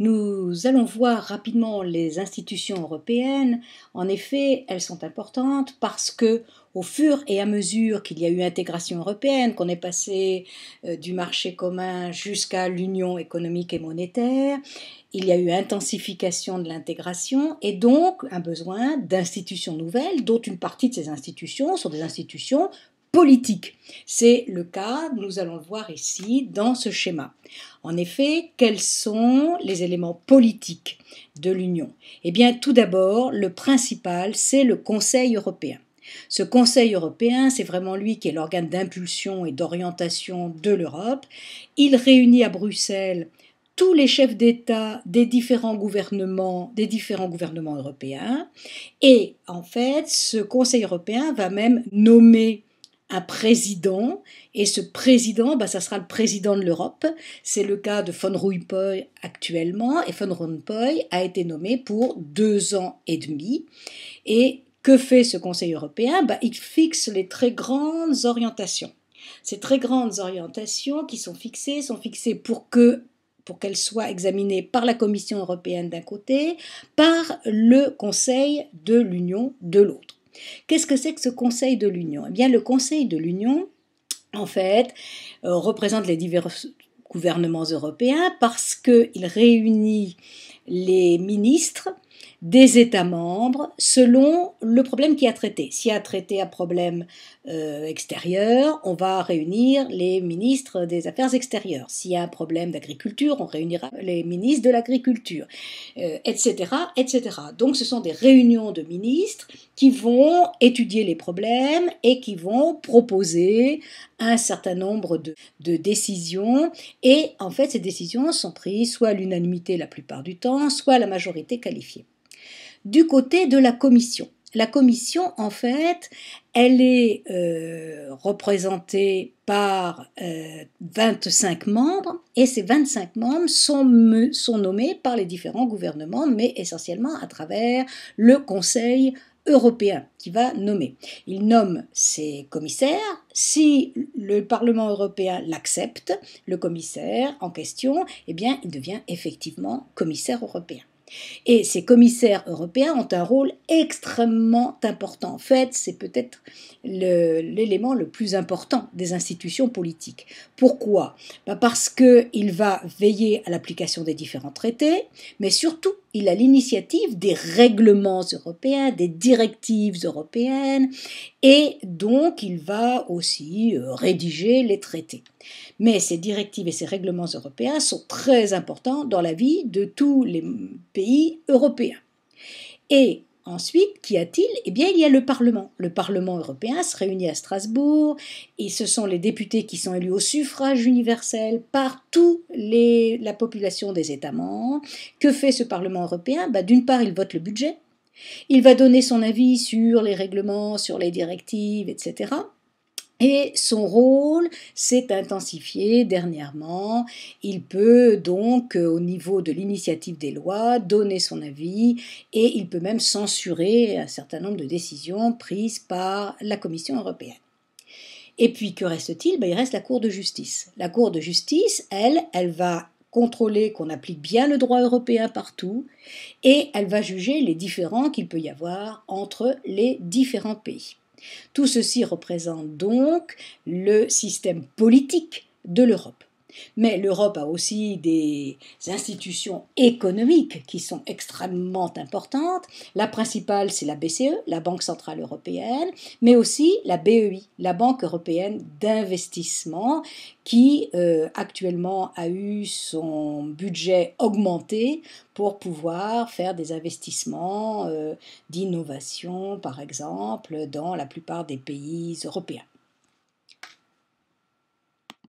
Nous allons voir rapidement les institutions européennes. En effet, elles sont importantes parce que au fur et à mesure qu'il y a eu intégration européenne, qu'on est passé euh, du marché commun jusqu'à l'union économique et monétaire, il y a eu intensification de l'intégration et donc un besoin d'institutions nouvelles, dont une partie de ces institutions sont des institutions politique. C'est le cas, nous allons le voir ici, dans ce schéma. En effet, quels sont les éléments politiques de l'Union Eh bien, tout d'abord, le principal, c'est le Conseil européen. Ce Conseil européen, c'est vraiment lui qui est l'organe d'impulsion et d'orientation de l'Europe. Il réunit à Bruxelles tous les chefs d'État des différents gouvernements, des différents gouvernements européens. Et en fait, ce Conseil européen va même nommer un président, et ce président, bah, ça sera le président de l'Europe. C'est le cas de Von Rompuy actuellement, et Von Rompuy a été nommé pour deux ans et demi. Et que fait ce Conseil européen bah, Il fixe les très grandes orientations. Ces très grandes orientations qui sont fixées sont fixées pour que pour qu'elles soient examinées par la Commission européenne d'un côté, par le Conseil de l'Union de l'autre. Qu'est-ce que c'est que ce Conseil de l'Union Eh bien, le Conseil de l'Union, en fait, euh, représente les divers gouvernements européens parce qu'il réunit les ministres des États membres selon le problème qui a traité. S'il a traité un problème euh, extérieur, on va réunir les ministres des Affaires extérieures. S'il y a un problème d'agriculture, on réunira les ministres de l'agriculture, etc., euh, etc. Donc ce sont des réunions de ministres qui vont étudier les problèmes et qui vont proposer un certain nombre de, de décisions. Et en fait, ces décisions sont prises soit à l'unanimité la plupart du temps, soit à la majorité qualifiée du côté de la commission. La commission, en fait, elle est euh, représentée par 25 euh, membres et ces 25 membres sont, sont nommés par les différents gouvernements, mais essentiellement à travers le Conseil européen qui va nommer. Il nomme ses commissaires. Si le Parlement européen l'accepte, le commissaire en question, eh bien, il devient effectivement commissaire européen. Et ces commissaires européens ont un rôle extrêmement important. En fait, c'est peut-être l'élément le, plus important des institutions politiques. Pourquoi bah, Parce qu'il va veiller à l'application des différents traités, mais surtout il a l'initiative des règlements européens, des directives européennes, et donc il va aussi euh, rédiger les traités. Mais ces directives et ces règlements européens sont très importants dans la vie de tous les pays européens. Et Ensuite, qu'y a-t-il Eh bien, il y a le Parlement. Le Parlement européen se réunit à Strasbourg et ce sont les députés qui sont élus au suffrage universel par toute la population des États membres. Que fait ce Parlement européen bah, D'une part, il vote le budget. Il va donner son avis sur les règlements, sur les directives, etc. Et son rôle s'est intensifié dernièrement. Il peut donc, euh, au niveau de l'initiative des lois, donner son avis et il peut même censurer un certain nombre de décisions prises par la Commission européenne. Et puis, que reste-t-il ben, Il reste la Cour de justice. La Cour de justice, elle, elle va contrôler qu'on applique bien le droit européen partout et elle va juger les différends qu'il peut y avoir entre les différents pays. Tout ceci représente donc le système politique de l'Europe. Mais l'Europe a aussi des institutions économiques qui sont extrêmement importantes. La principale, c'est la BCE, la Banque Centrale Européenne, mais aussi la BEI, la Banque Européenne d'Investissement, qui euh, actuellement a eu son budget augmenté pour pouvoir faire des investissements euh, d'innovation, par exemple, dans la plupart des pays européens.